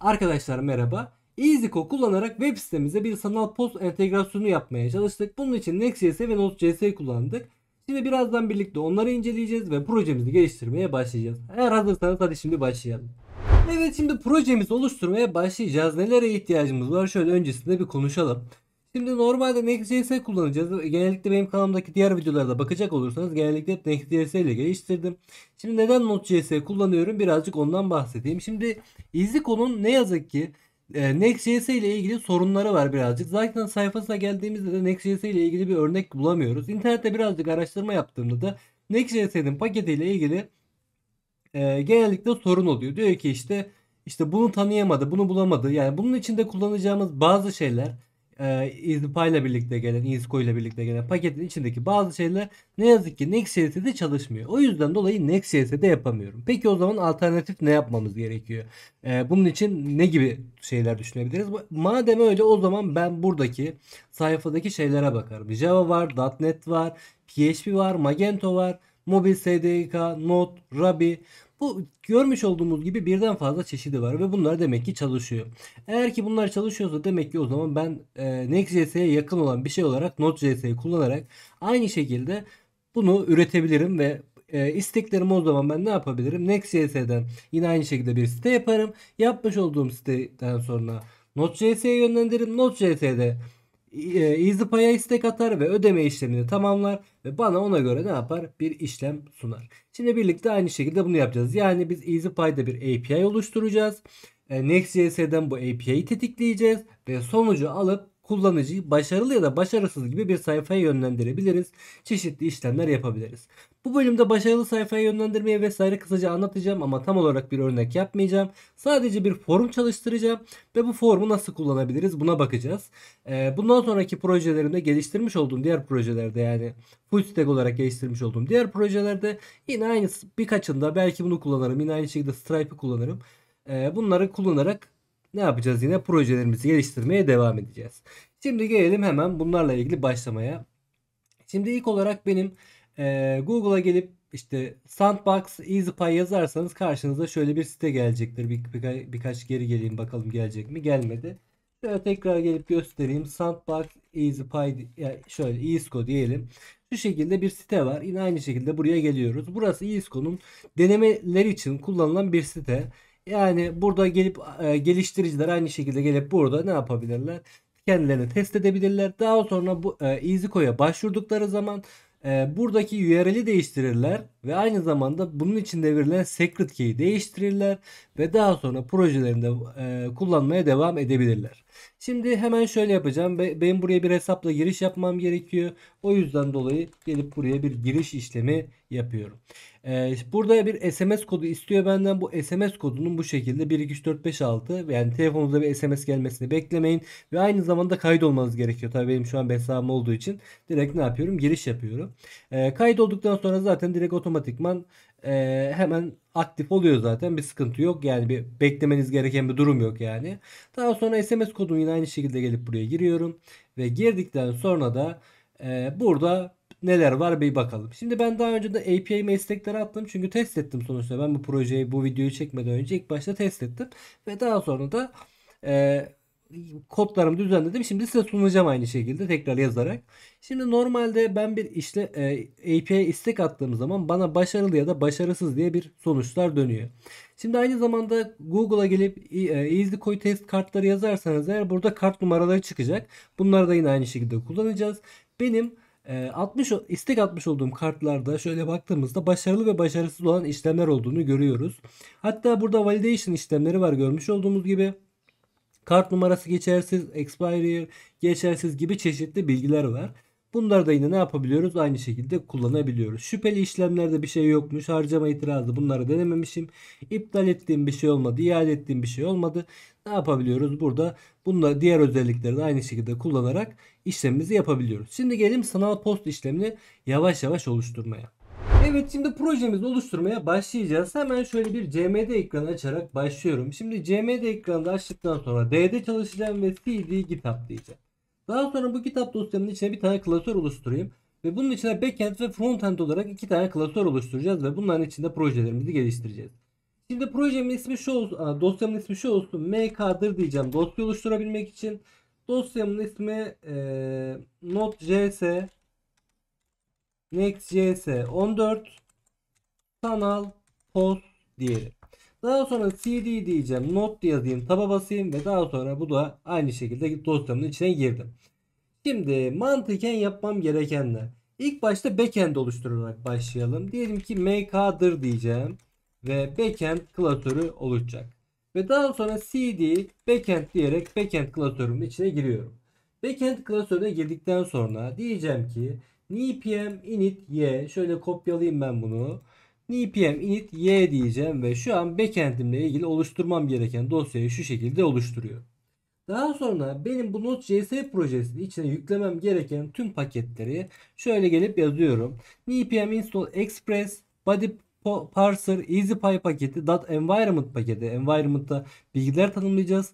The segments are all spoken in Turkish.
Arkadaşlar merhaba. EasyCo kullanarak web sitemize bir sanal post entegrasyonu yapmaya çalıştık. Bunun için Next.js ve Node.js kullandık. Şimdi birazdan birlikte onları inceleyeceğiz ve projemizi geliştirmeye başlayacağız. Eğer hazırsanız hadi şimdi başlayalım. Evet şimdi projemizi oluşturmaya başlayacağız. Nelere ihtiyacımız var şöyle öncesinde bir konuşalım. Şimdi normalde Next.js kullanacağız. Genellikle benim kanalımdaki diğer videolarda bakacak olursanız genellikle Next.js ile geliştirdim. Şimdi neden Node.js kullanıyorum birazcık ondan bahsedeyim. Şimdi Iziko'nun ne yazık ki e, Next.js ile ilgili sorunları var birazcık. Zaten sayfasına geldiğimizde de Next.js ile ilgili bir örnek bulamıyoruz. İnternette birazcık araştırma yaptığımda da Next.js'in paketi ile ilgili e, genellikle sorun oluyor. Diyor ki işte işte bunu tanıyamadı, bunu bulamadı. Yani bunun içinde kullanacağımız bazı şeyler e, İznipa ile birlikte gelen, ISCO ile birlikte gelen paketin içindeki bazı şeyler ne yazık ki Next.js'de çalışmıyor. O yüzden dolayı Next.js'de yapamıyorum. Peki o zaman alternatif ne yapmamız gerekiyor? E, bunun için ne gibi şeyler düşünebiliriz? Madem öyle o zaman ben buradaki sayfadaki şeylere bakarım. Java var, .NET var, PHP var, Magento var, Mobil SDK, Node, Ruby. Bu görmüş olduğumuz gibi birden fazla çeşidi var ve bunlar demek ki çalışıyor. Eğer ki bunlar çalışıyorsa demek ki o zaman ben e, Next.js'ye yakın olan bir şey olarak Node.js'yi kullanarak aynı şekilde bunu üretebilirim ve e, isteklerimi o zaman ben ne yapabilirim? Next.js'den yine aynı şekilde bir site yaparım. Yapmış olduğum siteden sonra Node.js'ye yönlendiririm. Node.js'de e, EasyPay'a istek atar ve ödeme işlemini tamamlar ve bana ona göre ne yapar? Bir işlem sunar. Şimdi birlikte aynı şekilde bunu yapacağız. Yani biz EasyPay'da bir API oluşturacağız. E, Next.js'den bu API'yi tetikleyeceğiz ve sonucu alıp kullanıcıyı başarılı ya da başarısız gibi bir sayfaya yönlendirebiliriz. Çeşitli işlemler yapabiliriz. Bu bölümde başarılı sayfaya yönlendirmeye vesaire kısaca anlatacağım ama tam olarak bir örnek yapmayacağım. Sadece bir forum çalıştıracağım ve bu formu nasıl kullanabiliriz buna bakacağız. Ee, bundan sonraki projelerimde geliştirmiş olduğum diğer projelerde yani full stack olarak geliştirmiş olduğum diğer projelerde yine aynı birkaçında belki bunu kullanırım yine aynı şekilde Stripe'ı kullanırım. Ee, bunları kullanarak ne yapacağız yine projelerimizi geliştirmeye devam edeceğiz. Şimdi gelelim hemen bunlarla ilgili başlamaya. Şimdi ilk olarak benim e, Google'a gelip işte Sandbox EasyPy yazarsanız karşınıza şöyle bir site gelecektir. Bir, birka, birkaç geri geleyim bakalım gelecek mi? Gelmedi. Şöyle tekrar gelip göstereyim. Sandbox EasyPy yani şöyle ESCO diyelim. Şu şekilde bir site var. Yine aynı şekilde buraya geliyoruz. Burası ESCO'nun denemeler için kullanılan bir site. Yani burada gelip e, geliştiriciler aynı şekilde gelip burada ne yapabilirler? Kendilerini test edebilirler. Daha sonra bu e, EasyCo'ya başvurdukları zaman e, buradaki URL'i değiştirirler ve aynı zamanda bunun içinde verilen secret key'i değiştirirler ve daha sonra projelerinde e, kullanmaya devam edebilirler. Şimdi hemen şöyle yapacağım. Be, benim buraya bir hesapla giriş yapmam gerekiyor. O yüzden dolayı gelip buraya bir giriş işlemi yapıyorum. Ee, burada bir SMS kodu istiyor benden. Bu SMS kodunun bu şekilde 123456 yani telefonunuza bir SMS gelmesini beklemeyin ve aynı zamanda kayıt olmanız gerekiyor. Tabii benim şu an hesabım olduğu için direkt ne yapıyorum? Giriş yapıyorum. Ee, kayıt olduktan sonra zaten direkt otomatikman e, hemen aktif oluyor zaten bir sıkıntı yok yani bir beklemeniz gereken bir durum yok yani. Daha sonra SMS kodunu yine aynı şekilde gelip buraya giriyorum ve girdikten sonra da ee, burada neler var bir bakalım. Şimdi ben daha önce de API meslekleri attım. Çünkü test ettim sonuçta. Ben bu projeyi, bu videoyu çekmeden önce ilk başta test ettim. Ve daha sonra da e, kodlarımı düzenledim. Şimdi size sunacağım aynı şekilde tekrar yazarak. Şimdi normalde ben bir işle e, API istek attığım zaman bana başarılı ya da başarısız diye bir sonuçlar dönüyor. Şimdi aynı zamanda Google'a gelip e, EasyCoy test kartları yazarsanız eğer burada kart numaraları çıkacak. Bunları da yine aynı şekilde kullanacağız benim e, 60 istek atmış olduğum kartlarda şöyle baktığımızda başarılı ve başarısız olan işlemler olduğunu görüyoruz. Hatta burada validation işlemleri var görmüş olduğumuz gibi. Kart numarası geçersiz, expiry geçersiz gibi çeşitli bilgiler var. Bunları da yine ne yapabiliyoruz? Aynı şekilde kullanabiliyoruz. Şüpheli işlemlerde bir şey yokmuş. Harcama itirazı bunları denememişim. İptal ettiğim bir şey olmadı. İade ettiğim bir şey olmadı. Ne yapabiliyoruz? Burada bununla diğer özellikleri de aynı şekilde kullanarak işlemimizi yapabiliyoruz. Şimdi gelelim sanal post işlemini yavaş yavaş oluşturmaya. Evet şimdi projemizi oluşturmaya başlayacağız. Hemen şöyle bir CMD ekranı açarak başlıyorum. Şimdi CMD ekranı açtıktan sonra D'de çalışacağım ve CD GitHub diyeceğim. Daha sonra bu kitap dosyamın içine bir tane klasör oluşturayım. Ve bunun içine backend ve frontend olarak iki tane klasör oluşturacağız ve bunların içinde projelerimizi geliştireceğiz. Şimdi projemin ismi şu olsun, dosyamın ismi şu olsun. mk'dır diyeceğim dosya oluşturabilmek için. Dosyamın ismi e, node.js next.js 14 sanal post diyelim. Daha sonra cd diyeceğim. Not yazayım. Taba basayım ve daha sonra bu da aynı şekilde dosyamın içine girdim. Şimdi mantıken yapmam gerekenler. İlk başta backend oluşturarak başlayalım. Diyelim ki mk'dır diyeceğim. Ve backend klatörü oluşacak. Ve daha sonra cd backend diyerek backend klatörümün içine giriyorum. Backend klasörüne girdikten sonra diyeceğim ki npm init y şöyle kopyalayayım ben bunu npm init y diyeceğim ve şu an backend'imle ilgili oluşturmam gereken dosyayı şu şekilde oluşturuyor. Daha sonra benim bu Node.js projesinin içine yüklemem gereken tüm paketleri şöyle gelip yazıyorum. npm install express body parser easypy paketi Dot .environment paketi environment'ta bilgiler tanımlayacağız.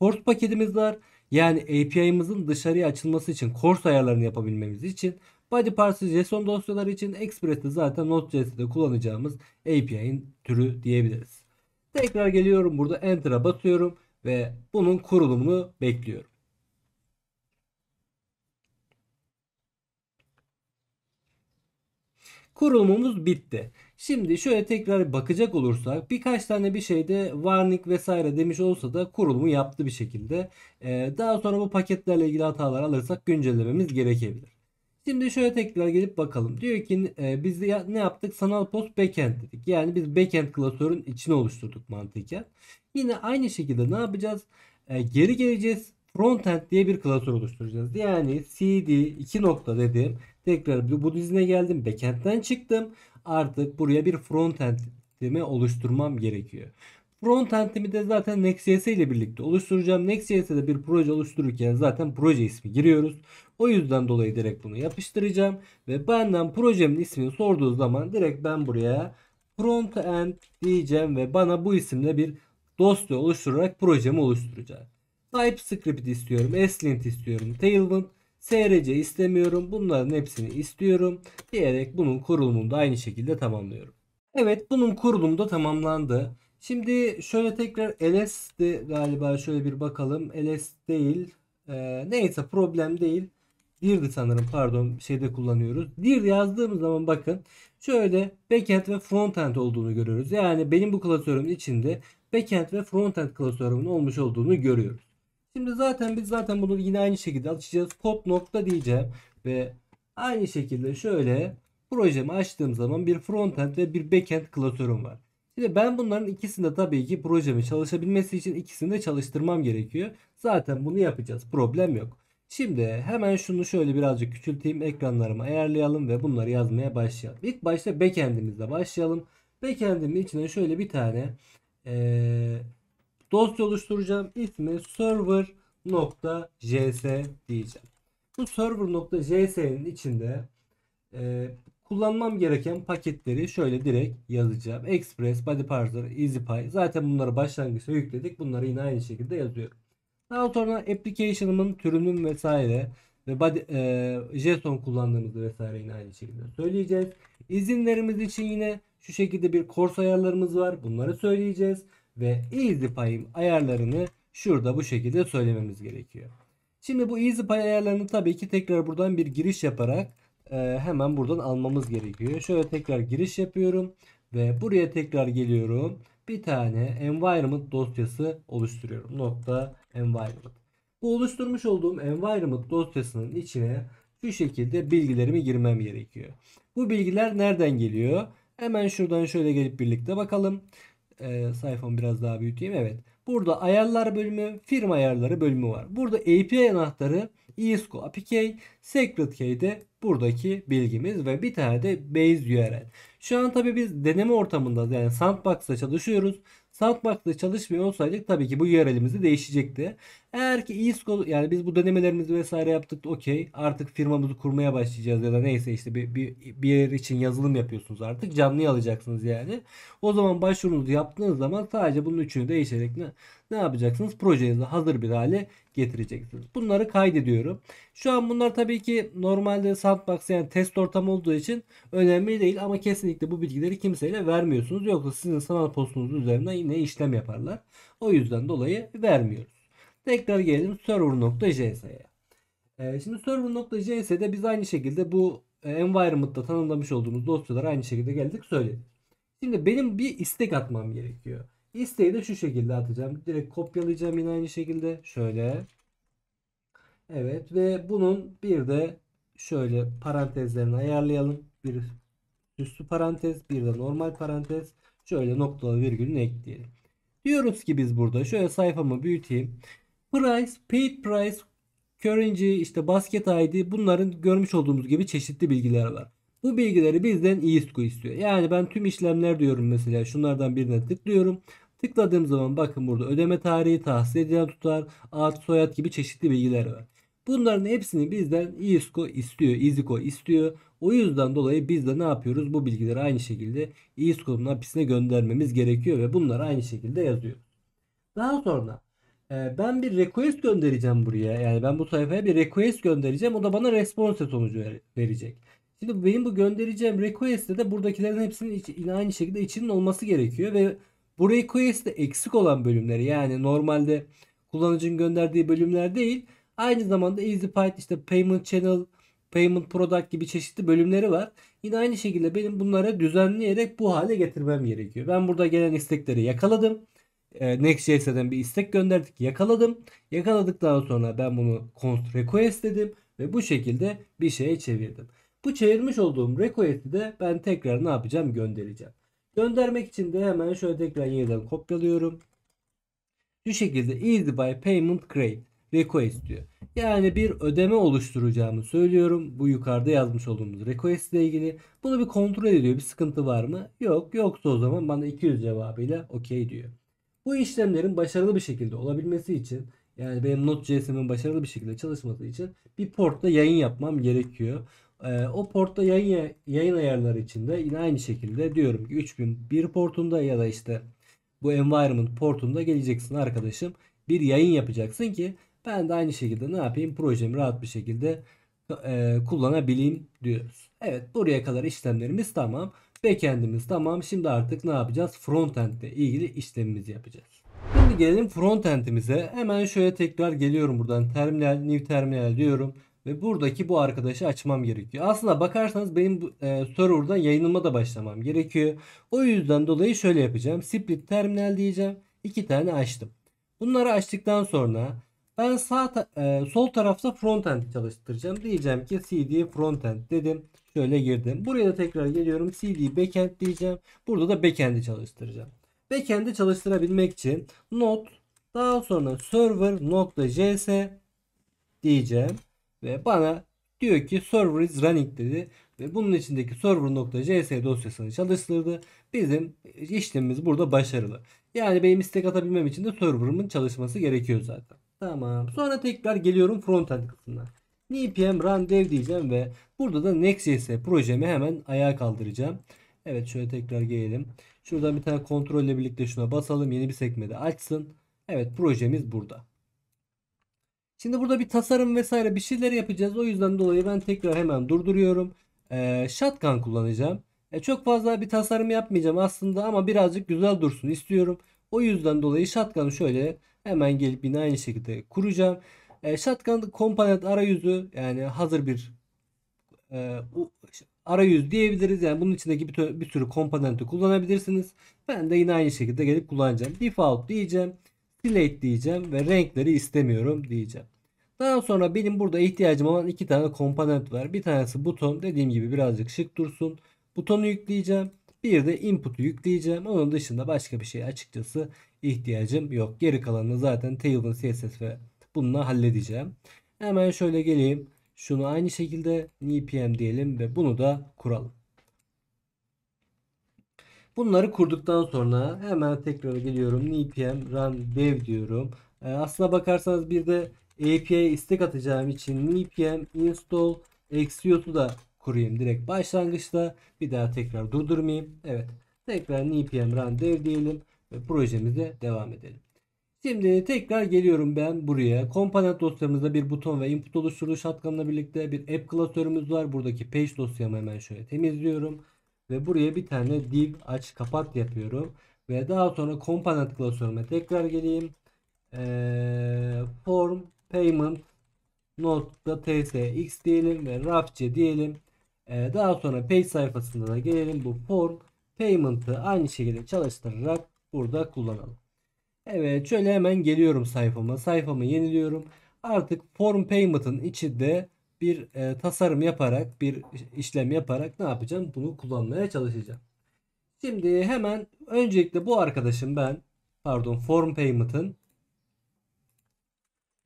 Course paketimiz var. Yani API'mızın dışarıya açılması için course ayarlarını yapabilmemiz için Body Parts'ı JSON dosyaları için Express'te zaten Node.js'te kullanacağımız API'nin türü diyebiliriz. Tekrar geliyorum burada Enter'a basıyorum ve bunun kurulumunu bekliyorum. Kurulumumuz bitti. Şimdi şöyle tekrar bakacak olursak birkaç tane bir şeyde warning vesaire demiş olsa da kurulumu yaptı bir şekilde. Ee, daha sonra bu paketlerle ilgili hatalar alırsak güncellememiz gerekebilir. Şimdi şöyle tekrar gelip bakalım. Diyor ki e, biz de ya, ne yaptık? Sanal post backend dedik. Yani biz backend klasörün içine oluşturduk mantıken. Yine aynı şekilde ne yapacağız? E, geri geleceğiz. Frontend diye bir klasör oluşturacağız. Yani cd 2 nokta dedim. Tekrar bu dizine geldim. Backend'den çıktım. Artık buraya bir frontend oluşturmam gerekiyor. Front endimi de zaten Next.js ile birlikte oluşturacağım. Next.js'de bir proje oluştururken zaten proje ismi giriyoruz. O yüzden dolayı direkt bunu yapıştıracağım. Ve benden projemin ismini sorduğu zaman direkt ben buraya front end diyeceğim ve bana bu isimle bir dosya oluşturarak projemi oluşturacak. TypeScript istiyorum, Slint istiyorum, Tailwind, SRC istemiyorum. Bunların hepsini istiyorum diyerek bunun kurulumunu da aynı şekilde tamamlıyorum. Evet bunun kurulumu da tamamlandı. Şimdi şöyle tekrar LS'di galiba şöyle bir bakalım. LS değil. E, neyse problem değil. Dirdi sanırım pardon şeyde kullanıyoruz. Dir yazdığımız zaman bakın şöyle backend ve frontend olduğunu görüyoruz. Yani benim bu klasörümün içinde backend ve frontend klasörümün olmuş olduğunu görüyoruz. Şimdi zaten biz zaten bunu yine aynı şekilde açacağız. Pop nokta diyeceğim ve aynı şekilde şöyle projemi açtığım zaman bir frontend ve bir backend klasörüm var. Şimdi ben bunların ikisinde tabii ki projemi çalışabilmesi için ikisini de çalıştırmam gerekiyor. Zaten bunu yapacağız. Problem yok. Şimdi hemen şunu şöyle birazcık küçülteyim. Ekranlarımı ayarlayalım ve bunları yazmaya başlayalım. İlk başta backend'imizle başlayalım. Backend'imin içine şöyle bir tane ee, dosya oluşturacağım. İsmi server.js diyeceğim. Bu server.js'nin içinde e, Kullanmam gereken paketleri şöyle direkt yazacağım. Express, Body Parser, EasyPy. Zaten bunları başlangıçta yükledik. Bunları yine aynı şekilde yazıyorum. Daha sonra application'ımın türünün vesaire ve body, e, JSON kullandığımızı vesaire yine aynı şekilde söyleyeceğiz. İzinlerimiz için yine şu şekilde bir kors ayarlarımız var. Bunları söyleyeceğiz ve EasyPy'in ayarlarını şurada bu şekilde söylememiz gerekiyor. Şimdi bu EasyPy ayarlarını tabii ki tekrar buradan bir giriş yaparak e, hemen buradan almamız gerekiyor. Şöyle tekrar giriş yapıyorum ve buraya tekrar geliyorum. Bir tane environment dosyası oluşturuyorum. Nokta environment. Bu oluşturmuş olduğum environment dosyasının içine şu şekilde bilgilerimi girmem gerekiyor. Bu bilgiler nereden geliyor? Hemen şuradan şöyle gelip birlikte bakalım. Ee, sayfamı biraz daha büyüteyim. Evet. Burada ayarlar bölümü, firma ayarları bölümü var. Burada API anahtarı, e ISCO Key, Secret Key de buradaki bilgimiz ve bir tane de base URL. Şu an tabi biz deneme ortamında yani sandbox'ta çalışıyoruz. Sandbox'ta çalışmıyor olsaydık tabii ki bu URL'imizi değişecekti. Eğer ki ISCO yani biz bu denemelerimizi vesaire yaptık okey artık firmamızı kurmaya başlayacağız ya da neyse işte bir, bir, bir yer için yazılım yapıyorsunuz artık canlı alacaksınız yani. O zaman başvurunuzu yaptığınız zaman sadece bunun üçünü değişerek ne, ne yapacaksınız? Projenizi hazır bir hale getireceksiniz. Bunları kaydediyorum. Şu an bunlar tabii ki normalde sandbox yani test ortamı olduğu için önemli değil ama kesinlikle bu bilgileri kimseyle vermiyorsunuz. Yoksa sizin sanal postunuz üzerinde yine işlem yaparlar. O yüzden dolayı vermiyoruz. Tekrar gelelim server.js'ye. Ee, şimdi server.js'de biz aynı şekilde bu e, environment'ta tanımlamış olduğumuz dosyalara aynı şekilde geldik söyledik. Şimdi benim bir istek atmam gerekiyor. İsteği de şu şekilde atacağım. Direkt kopyalayacağım yine aynı şekilde. Şöyle. Evet ve bunun bir de şöyle parantezlerini ayarlayalım. Bir üstü parantez bir de normal parantez. Şöyle noktalı virgülünü ekleyelim. Diyoruz ki biz burada şöyle sayfamı büyüteyim. Price, paid price, currency, işte basket ID bunların görmüş olduğumuz gibi çeşitli bilgiler var. Bu bilgileri bizden ISKU istiyor. Yani ben tüm işlemler diyorum mesela şunlardan birine tıklıyorum. Tıkladığım zaman bakın burada ödeme tarihi, tahsil edilen tutar, ad, soyad gibi çeşitli bilgiler var. Bunların hepsini bizden ISCO istiyor, IZICO istiyor. O yüzden dolayı biz de ne yapıyoruz? Bu bilgileri aynı şekilde ISCO'nun hapisine göndermemiz gerekiyor ve bunları aynı şekilde yazıyoruz. Daha sonra e, ben bir request göndereceğim buraya. Yani ben bu sayfaya bir request göndereceğim. O da bana response sonucu verecek. Şimdi benim bu göndereceğim request'te de buradakilerin hepsinin aynı şekilde içinin olması gerekiyor ve bu request'te eksik olan bölümleri yani normalde kullanıcının gönderdiği bölümler değil. Aynı zamanda EasyPyte işte Payment Channel, Payment Product gibi çeşitli bölümleri var. Yine aynı şekilde benim bunları düzenleyerek bu hale getirmem gerekiyor. Ben burada gelen istekleri yakaladım. Ee, Next.js'den bir istek gönderdik. Yakaladım. Yakaladıktan sonra ben bunu const request dedim ve bu şekilde bir şeye çevirdim. Bu çevirmiş olduğum request'i de ben tekrar ne yapacağım göndereceğim. Göndermek için de hemen şöyle tekrar yeniden kopyalıyorum. Şu şekilde Easy by payment create request diyor. Yani bir ödeme oluşturacağımı söylüyorum. Bu yukarıda yazmış olduğumuz request ile ilgili. Bunu bir kontrol ediyor. Bir sıkıntı var mı? Yok. Yoksa o zaman bana 200 cevabıyla okey diyor. Bu işlemlerin başarılı bir şekilde olabilmesi için yani benim Node.js'min başarılı bir şekilde çalışması için bir portla yayın yapmam gerekiyor. Ee, o portta yayın, yayın ayarları içinde yine aynı şekilde diyorum ki 3001 portunda ya da işte bu environment portunda geleceksin arkadaşım. Bir yayın yapacaksın ki ben de aynı şekilde ne yapayım projemi rahat bir şekilde e, kullanabileyim diyoruz. Evet buraya kadar işlemlerimiz tamam. Backend'imiz tamam. Şimdi artık ne yapacağız? Frontend ile ilgili işlemimizi yapacağız. Şimdi gelelim frontend'imize. Hemen şöyle tekrar geliyorum buradan. Terminal, new terminal diyorum. Ve buradaki bu arkadaşı açmam gerekiyor. Aslında bakarsanız benim e, server'dan yayınıma da başlamam gerekiyor. O yüzden dolayı şöyle yapacağım. Split terminal diyeceğim. İki tane açtım. Bunları açtıktan sonra ben sağ ta e, sol tarafta frontend çalıştıracağım. Diyeceğim ki cd frontend dedim. Şöyle girdim. Buraya da tekrar geliyorum. cd backend diyeceğim. Burada da backend'i çalıştıracağım. Backend'i çalıştırabilmek için node daha sonra server node.js diyeceğim ve bana diyor ki server is running dedi ve bunun içindeki server.js dosyasını çalıştırdı. Bizim işlemimiz burada başarılı. Yani benim istek atabilmem için de server'ımın çalışması gerekiyor zaten. Tamam. Sonra tekrar geliyorum frontend kısmına. npm run dev diyeceğim ve burada da Next.js projemi hemen ayağa kaldıracağım. Evet şöyle tekrar gelelim. Şuradan bir tane kontrolle birlikte şuna basalım. Yeni bir sekmede açsın. Evet projemiz burada. Şimdi burada bir tasarım vesaire bir şeyler yapacağız. O yüzden dolayı ben tekrar hemen durduruyorum. Ee, shotgun kullanacağım. E, çok fazla bir tasarım yapmayacağım aslında ama birazcık güzel dursun istiyorum. O yüzden dolayı shotgun'ı şöyle hemen gelip yine aynı şekilde kuracağım. E, shotgun komponent arayüzü yani hazır bir e, arayüz diyebiliriz. Yani bunun içindeki bir, bir sürü komponenti kullanabilirsiniz. Ben de yine aynı şekilde gelip kullanacağım. Default diyeceğim. Delete diyeceğim ve renkleri istemiyorum diyeceğim. Daha sonra benim burada ihtiyacım olan iki tane komponent var. Bir tanesi buton. Dediğim gibi birazcık şık dursun. Butonu yükleyeceğim. Bir de input'u yükleyeceğim. Onun dışında başka bir şey açıkçası ihtiyacım yok. Geri kalanını zaten Tailwind CSS ve bununla halledeceğim. Hemen şöyle geleyim. Şunu aynı şekilde npm diyelim ve bunu da kuralım. Bunları kurduktan sonra hemen tekrar geliyorum. npm run dev diyorum. E, aslına bakarsanız bir de API istek atacağım için npm install Exio'su da kurayım direkt başlangıçta. Bir daha tekrar durdurmayayım. Evet. Tekrar npm run dev diyelim ve projemize devam edelim. Şimdi tekrar geliyorum ben buraya. Komponent dosyamızda bir buton ve input oluşturuluş hatkanla birlikte bir app klasörümüz var. Buradaki page dosyamı hemen şöyle temizliyorum. Ve buraya bir tane div aç kapat yapıyorum. Ve daha sonra component klasörüme tekrar geleyim. Ee, form payment node.tsx diyelim ve rafçe diyelim. Ee, daha sonra page sayfasında da gelelim. Bu form payment'ı aynı şekilde çalıştırarak burada kullanalım. Evet şöyle hemen geliyorum sayfama. Sayfamı yeniliyorum. Artık form payment'ın içinde bir e, tasarım yaparak, bir işlem yaparak ne yapacağım? Bunu kullanmaya çalışacağım. Şimdi hemen öncelikle bu arkadaşım ben pardon form payment'ın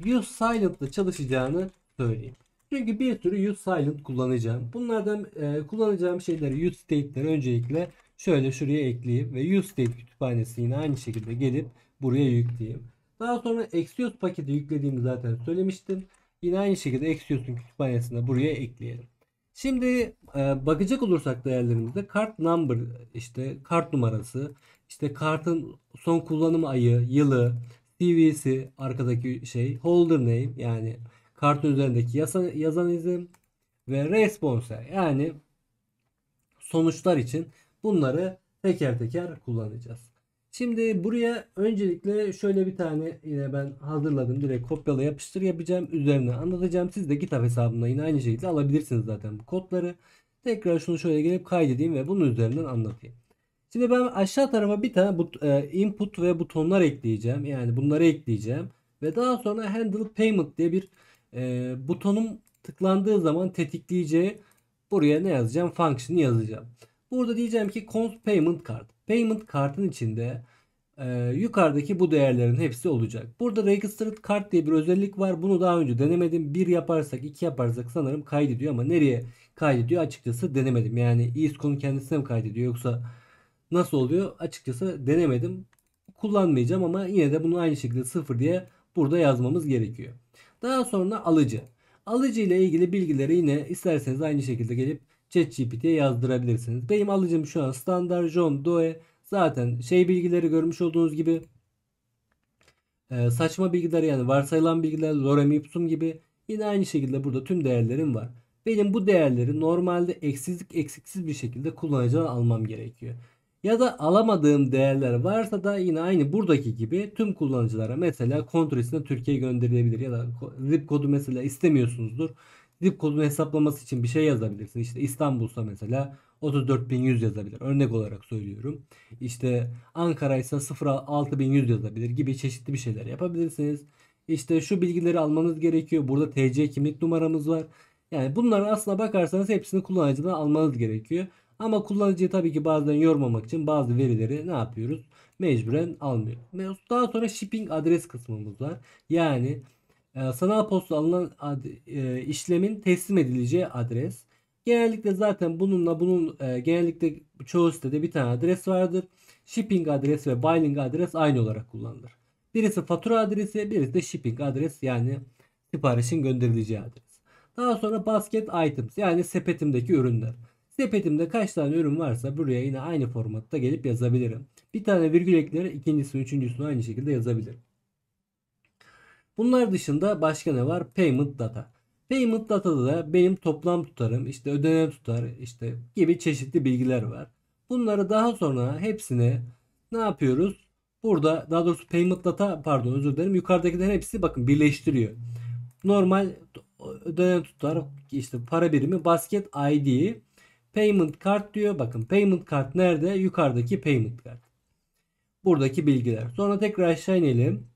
use silent'la çalışacağını söyleyeyim. Çünkü bir sürü use silent kullanacağım. Bunlardan e, kullanacağım şeyleri use state'leri öncelikle şöyle şuraya ekleyip ve use state kütüphanesi yine aynı şekilde gelip buraya yükleyeyim. Daha sonra Axios paketi yüklediğimi zaten söylemiştim. Yine aynı şekilde Exiosun kütüphanesine buraya ekleyelim. Şimdi e, bakacak olursak değerlerimizde kart number işte kart numarası işte kartın son kullanım ayı, yılı, CV'si arkadaki şey, holder name yani kartın üzerindeki yazan yazan izin ve response yani sonuçlar için bunları teker teker kullanacağız. Şimdi buraya öncelikle şöyle bir tane yine ben hazırladım. Direkt kopyala yapıştır yapacağım. Üzerine anlatacağım. Siz de GitHub hesabımda yine aynı şekilde alabilirsiniz zaten bu kodları. Tekrar şunu şöyle gelip kaydedeyim ve bunun üzerinden anlatayım. Şimdi ben aşağı tarafa bir tane but, e, input ve butonlar ekleyeceğim. Yani bunları ekleyeceğim. Ve daha sonra handle payment diye bir e, butonum tıklandığı zaman tetikleyeceği buraya ne yazacağım? Function yazacağım. Burada diyeceğim ki cons payment card. Payment kartın içinde e, yukarıdaki bu değerlerin hepsi olacak. Burada registered card diye bir özellik var. Bunu daha önce denemedim. Bir yaparsak iki yaparsak sanırım kaydediyor ama nereye kaydediyor açıkçası denemedim. Yani ISKO'nun kendisine mi kaydediyor yoksa nasıl oluyor açıkçası denemedim. Kullanmayacağım ama yine de bunu aynı şekilde sıfır diye burada yazmamız gerekiyor. Daha sonra alıcı. Alıcı ile ilgili bilgileri yine isterseniz aynı şekilde gelip ChatGPT'ye yazdırabilirsiniz. Benim alıcım şu an Standard John Doe. Zaten şey bilgileri görmüş olduğunuz gibi e, saçma bilgiler yani varsayılan bilgiler lorem ipsum gibi yine aynı şekilde burada tüm değerlerim var. Benim bu değerleri normalde eksizlik eksiksiz bir şekilde kullanıcıdan almam gerekiyor. Ya da alamadığım değerler varsa da yine aynı buradaki gibi tüm kullanıcılara mesela kontrol Türkiye gönderilebilir ya da zip kodu mesela istemiyorsunuzdur zip kodunu hesaplaması için bir şey yazabilirsin. İşte İstanbul'sa mesela 34.100 yazabilir. Örnek olarak söylüyorum. İşte Ankara ise 06.100 yazabilir gibi çeşitli bir şeyler yapabilirsiniz. İşte şu bilgileri almanız gerekiyor. Burada TC kimlik numaramız var. Yani bunları aslına bakarsanız hepsini kullanıcıdan almanız gerekiyor. Ama kullanıcıyı tabii ki bazen yormamak için bazı verileri ne yapıyoruz? Mecburen almıyor. Daha sonra shipping adres kısmımız var. Yani ee, sanal posta alınan e, işlemin teslim edileceği adres. Genellikle zaten bununla bunun e, genellikle çoğu sitede bir tane adres vardır. Shipping adres ve billing adres aynı olarak kullanılır. Birisi fatura adresi, birisi de shipping adres yani siparişin gönderileceği adres. Daha sonra basket items yani sepetimdeki ürünler. Sepetimde kaç tane ürün varsa buraya yine aynı formatta gelip yazabilirim. Bir tane virgül ekleri ikincisini üçüncüsünü aynı şekilde yazabilirim. Bunlar dışında başka ne var? Payment data. Payment datada da benim toplam tutarım, işte ödenen tutar, işte gibi çeşitli bilgiler var. Bunları daha sonra hepsini ne yapıyoruz? Burada daha doğrusu payment data pardon özür dilerim yukarıdakilerin hepsi bakın birleştiriyor. Normal ödenen tutar işte para birimi basket ID payment card diyor. Bakın payment card nerede? Yukarıdaki payment card. Buradaki bilgiler. Sonra tekrar aşağı inelim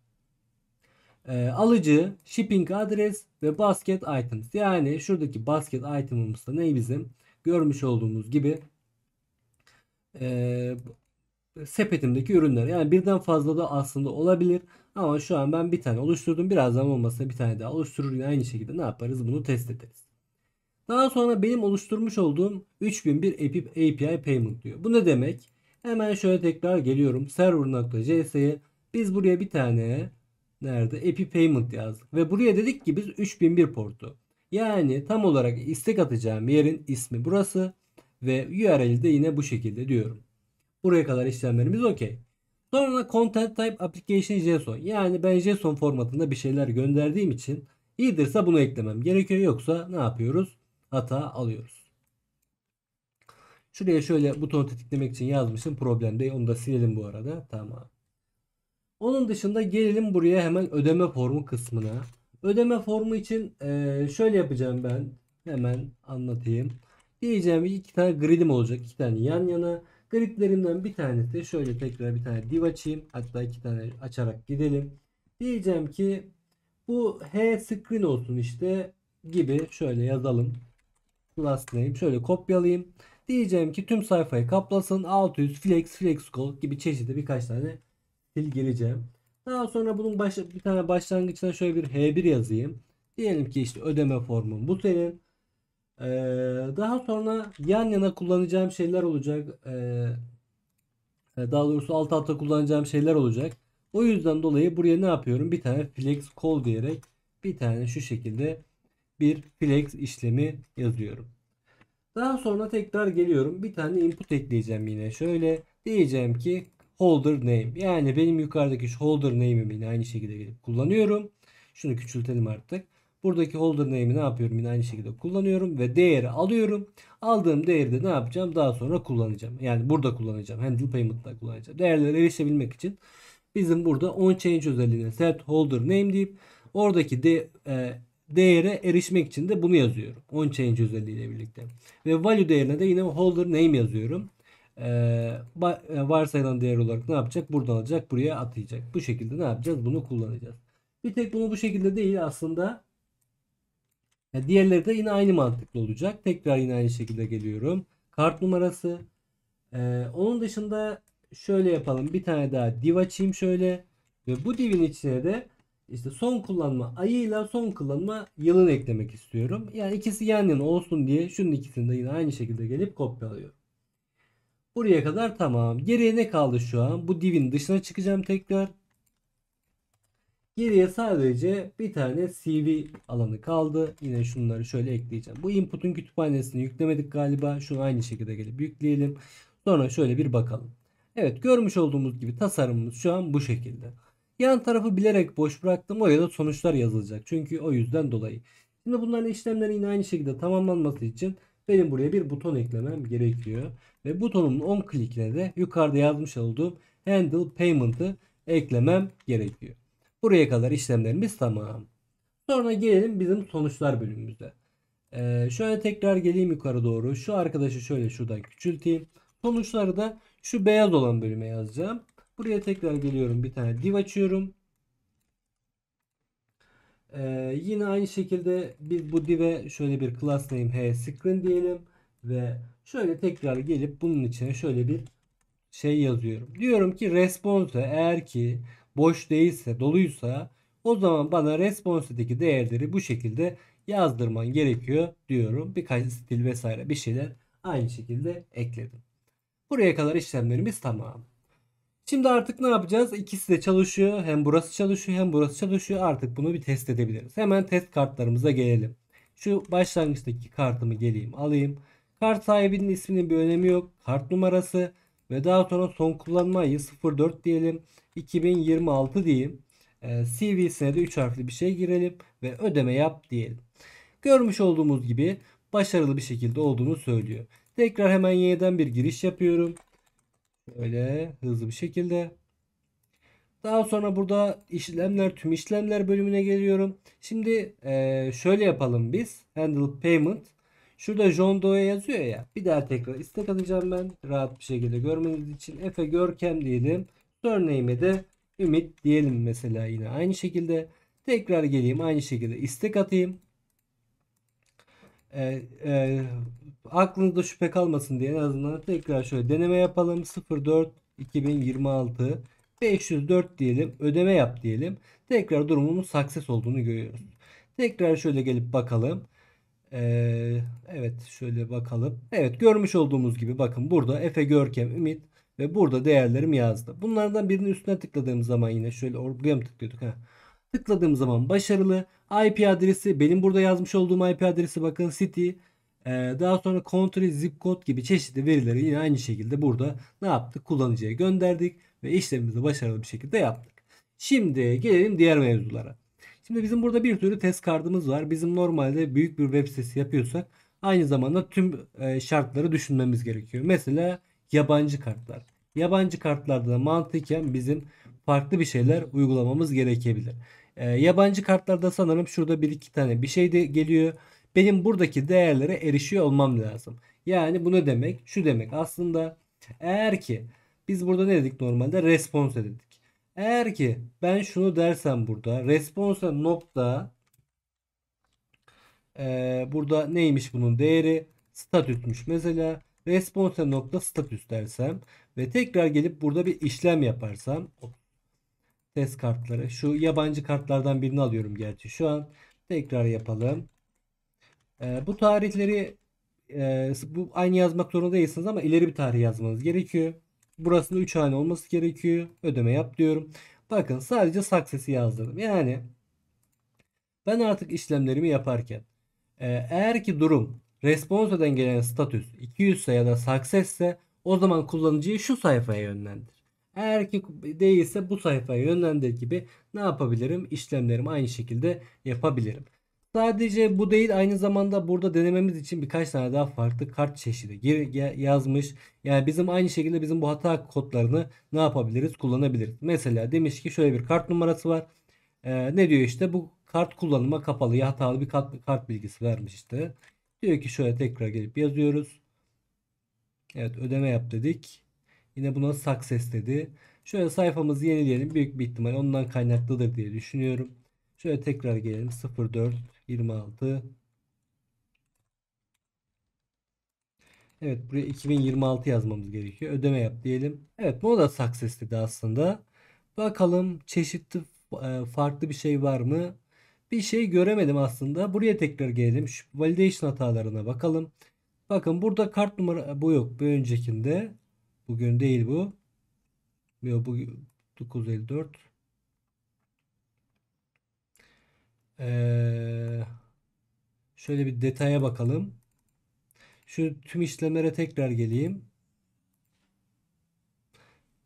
e, alıcı, shipping adres ve basket items. Yani şuradaki basket item'ımız da ne bizim? Görmüş olduğumuz gibi e, sepetimdeki ürünler. Yani birden fazla da aslında olabilir. Ama şu an ben bir tane oluşturdum. Birazdan olmasa bir tane daha oluşturur. Yine aynı şekilde ne yaparız? Bunu test ederiz. Daha sonra benim oluşturmuş olduğum 3001 API Payment diyor. Bu ne demek? Hemen şöyle tekrar geliyorum. Server.js'ye biz buraya bir tane Nerede? API Payment yazdık. Ve buraya dedik ki biz 3001 portu. Yani tam olarak istek atacağım yerin ismi burası. Ve URL'i de yine bu şekilde diyorum. Buraya kadar işlemlerimiz okey. Sonra Content Type Application JSON. Yani ben JSON formatında bir şeyler gönderdiğim için iyidirse bunu eklemem gerekiyor. Yoksa ne yapıyoruz? Hata alıyoruz. Şuraya şöyle butonu tetiklemek için yazmışım. Problem değil. Onu da silelim bu arada. Tamam. Onun dışında gelelim buraya hemen ödeme formu kısmına. Ödeme formu için e, şöyle yapacağım ben. Hemen anlatayım. Diyeceğim iki tane gridim olacak. iki tane yan yana. Gridlerimden bir tanesi şöyle tekrar bir tane div açayım. Hatta iki tane açarak gidelim. Diyeceğim ki bu H screen olsun işte gibi şöyle yazalım. Class name şöyle kopyalayayım. Diyeceğim ki tüm sayfayı kaplasın. 600 flex flex call gibi çeşitli birkaç tane Sil gireceğim. Daha sonra bunun baş, bir tane başlangıçta şöyle bir H1 yazayım. Diyelim ki işte ödeme formun bu senin. Ee, daha sonra yan yana kullanacağım şeyler olacak. Ee, e, daha doğrusu alt alta kullanacağım şeyler olacak. O yüzden dolayı buraya ne yapıyorum? Bir tane flex call diyerek bir tane şu şekilde bir flex işlemi yazıyorum. Daha sonra tekrar geliyorum. Bir tane input ekleyeceğim yine. Şöyle diyeceğim ki holder name. Yani benim yukarıdaki şu holder name'imi yine aynı şekilde gelip kullanıyorum. Şunu küçültelim artık. Buradaki holder name'i ne yapıyorum? Yine aynı şekilde kullanıyorum ve değeri alıyorum. Aldığım değeri de ne yapacağım? Daha sonra kullanacağım. Yani burada kullanacağım. Handle payment'ta kullanacağım. Değerlere erişebilmek için bizim burada on change özelliğine set holder name deyip oradaki de, e, değere erişmek için de bunu yazıyorum. On change özelliğiyle birlikte. Ve value değerine de yine holder name yazıyorum. Ee, e, varsayılan değer olarak ne yapacak? Buradan alacak, buraya atayacak. Bu şekilde ne yapacağız? Bunu kullanacağız. Bir tek bunu bu şekilde değil aslında. E, diğerleri de yine aynı mantıklı olacak. Tekrar yine aynı şekilde geliyorum. Kart numarası. Ee, onun dışında şöyle yapalım. Bir tane daha div açayım şöyle. Ve bu divin içine de işte son kullanma ayıyla son kullanma yılını eklemek istiyorum. Yani ikisi yan yana olsun diye şunun ikisini de yine aynı şekilde gelip kopyalıyorum. Buraya kadar tamam. Geriye ne kaldı şu an? Bu divin dışına çıkacağım tekrar. Geriye sadece bir tane CV alanı kaldı. Yine şunları şöyle ekleyeceğim. Bu input'un kütüphanesini yüklemedik galiba. Şunu aynı şekilde gelip yükleyelim. Sonra şöyle bir bakalım. Evet görmüş olduğumuz gibi tasarımımız şu an bu şekilde. Yan tarafı bilerek boş bıraktım. Oraya da sonuçlar yazılacak. Çünkü o yüzden dolayı. Şimdi bunların işlemleri yine aynı şekilde tamamlanması için benim buraya bir buton eklemem gerekiyor. Ve butonun 10 klikine de yukarıda yazmış olduğum handle payment'ı eklemem gerekiyor. Buraya kadar işlemlerimiz tamam. Sonra gelelim bizim sonuçlar bölümümüze. Ee, şöyle tekrar geleyim yukarı doğru. Şu arkadaşı şöyle şuradan küçülteyim. Sonuçları da şu beyaz olan bölüme yazacağım. Buraya tekrar geliyorum. Bir tane div açıyorum. Ee, yine aynı şekilde bir bu dive şöyle bir class name he screen diyelim ve şöyle tekrar gelip bunun içine şöyle bir şey yazıyorum. Diyorum ki response eğer ki boş değilse doluysa o zaman bana response'deki değerleri bu şekilde yazdırman gerekiyor diyorum. Birkaç stil vesaire bir şeyler aynı şekilde ekledim. Buraya kadar işlemlerimiz tamam. Şimdi artık ne yapacağız? İkisi de çalışıyor. Hem burası çalışıyor hem burası çalışıyor. Artık bunu bir test edebiliriz. Hemen test kartlarımıza gelelim. Şu başlangıçtaki kartımı geleyim alayım. Kart sahibinin isminin bir önemi yok. Kart numarası ve daha sonra son kullanma ayı 04 diyelim. 2026 diyeyim. E, ee, CV'sine de 3 harfli bir şey girelim ve ödeme yap diyelim. Görmüş olduğumuz gibi başarılı bir şekilde olduğunu söylüyor. Tekrar hemen yeniden bir giriş yapıyorum. Böyle hızlı bir şekilde. Daha sonra burada işlemler tüm işlemler bölümüne geliyorum. Şimdi şöyle yapalım biz. Handle payment. Şurada John Doe yazıyor ya. Bir daha tekrar istek atacağım ben. Rahat bir şekilde görmeniz için. Efe Görkem diyelim. Surname'e de Ümit diyelim mesela yine. Aynı şekilde tekrar geleyim. Aynı şekilde istek atayım. E, e, aklınızda şüphe kalmasın diye en azından tekrar şöyle deneme yapalım. 04 2026 504 diyelim. Ödeme yap diyelim. Tekrar durumumuz success olduğunu görüyoruz. Tekrar şöyle gelip bakalım. Ee, evet şöyle bakalım. Evet görmüş olduğumuz gibi bakın burada Efe Görkem Ümit ve burada değerlerim yazdı. Bunlardan birinin üstüne tıkladığım zaman yine şöyle buraya mı tıklıyorduk? Ha. Tıkladığım zaman başarılı. IP adresi benim burada yazmış olduğum IP adresi bakın city. Ee, daha sonra country, zip code gibi çeşitli verileri yine aynı şekilde burada ne yaptık? Kullanıcıya gönderdik ve işlemimizi başarılı bir şekilde yaptık. Şimdi gelelim diğer mevzulara. Şimdi bizim burada bir türlü test kartımız var. Bizim normalde büyük bir web sitesi yapıyorsak aynı zamanda tüm e, şartları düşünmemiz gerekiyor. Mesela yabancı kartlar. Yabancı kartlarda da mantıken bizim farklı bir şeyler uygulamamız gerekebilir. E, yabancı kartlarda sanırım şurada bir iki tane bir şey de geliyor. Benim buradaki değerlere erişiyor olmam lazım. Yani bu ne demek? Şu demek aslında eğer ki biz burada ne dedik normalde? Response dedik. Eğer ki ben şunu dersem burada response nokta e, burada neymiş bunun değeri? Statüsmüş. Mesela response nokta status dersem ve tekrar gelip burada bir işlem yaparsam test kartları. Şu yabancı kartlardan birini alıyorum gerçi şu an. Tekrar yapalım. E, bu tarihleri e, bu aynı yazmak zorunda değilsiniz ama ileri bir tarih yazmanız gerekiyor. Burasında 3 hane olması gerekiyor. Ödeme yap diyorum. Bakın sadece success'i yazdım. Yani ben artık işlemlerimi yaparken e, eğer ki durum response'den gelen status 200 ise ya da success ise o zaman kullanıcıyı şu sayfaya yönlendir. Eğer ki değilse bu sayfaya yönlendir gibi ne yapabilirim? İşlemlerimi aynı şekilde yapabilirim. Sadece bu değil aynı zamanda burada denememiz için birkaç tane daha farklı kart çeşidi yazmış. Yani bizim aynı şekilde bizim bu hata kodlarını ne yapabiliriz kullanabiliriz. Mesela demiş ki şöyle bir kart numarası var. Ee, ne diyor işte bu kart kullanıma kapalı ya hatalı bir kart, kart bilgisi vermiş işte. Diyor ki şöyle tekrar gelip yazıyoruz. Evet ödeme yap dedik. Yine buna success dedi. Şöyle sayfamızı yenileyelim. Büyük bir ihtimal ondan kaynaklıdır diye düşünüyorum. Şöyle tekrar gelelim. 0426. Evet buraya 2026 yazmamız gerekiyor. Ödeme yap diyelim. Evet bunu da success dedi aslında. Bakalım çeşitli e, farklı bir şey var mı? Bir şey göremedim aslında. Buraya tekrar gelelim. Şu validation hatalarına bakalım. Bakın burada kart numara bu yok bir öncekinde. Bugün değil bu. Yok bu 954. Ee, şöyle bir detaya bakalım. Şu tüm işlemlere tekrar geleyim.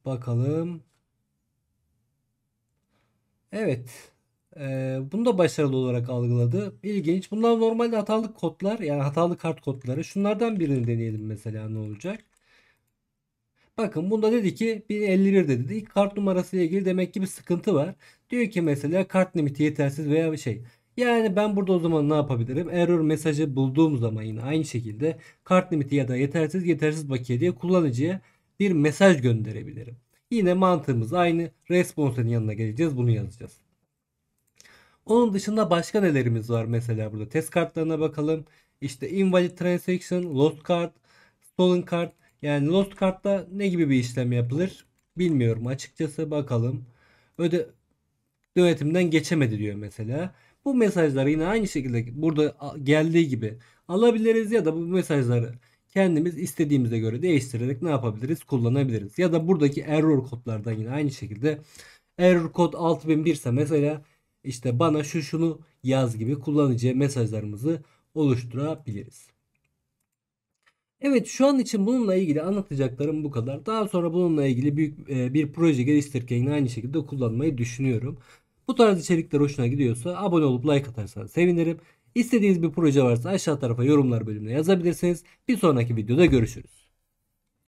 Bakalım. Evet. Ee, bunu da başarılı olarak algıladı. İlginç. Bunlar normalde hatalı kodlar yani hatalı kart kodları. Şunlardan birini deneyelim mesela ne olacak. Bakın bunda dedi ki 1051 dedi. İlk kart numarası ile ilgili demek ki bir sıkıntı var. Diyor ki mesela kart limiti yetersiz veya bir şey. Yani ben burada o zaman ne yapabilirim? Error mesajı bulduğum zaman yine aynı şekilde kart limiti ya da yetersiz yetersiz bakiye diye kullanıcıya bir mesaj gönderebilirim. Yine mantığımız aynı. Response'un yanına geleceğiz. Bunu yazacağız. Onun dışında başka nelerimiz var mesela burada? Test kartlarına bakalım. İşte invalid transaction, lost card, stolen card. Yani Lost Kart'ta ne gibi bir işlem yapılır bilmiyorum açıkçası bakalım. Öde yönetimden geçemedi diyor mesela. Bu mesajları yine aynı şekilde burada geldiği gibi alabiliriz ya da bu mesajları kendimiz istediğimize göre değiştirerek ne yapabiliriz? Kullanabiliriz. Ya da buradaki error kodlardan yine aynı şekilde error kod 6001 ise mesela işte bana şu şunu yaz gibi kullanıcı mesajlarımızı oluşturabiliriz. Evet şu an için bununla ilgili anlatacaklarım bu kadar. Daha sonra bununla ilgili büyük e, bir proje geliştirirken yine aynı şekilde kullanmayı düşünüyorum. Bu tarz içerikler hoşuna gidiyorsa abone olup like atarsanız sevinirim. İstediğiniz bir proje varsa aşağı tarafa yorumlar bölümüne yazabilirsiniz. Bir sonraki videoda görüşürüz.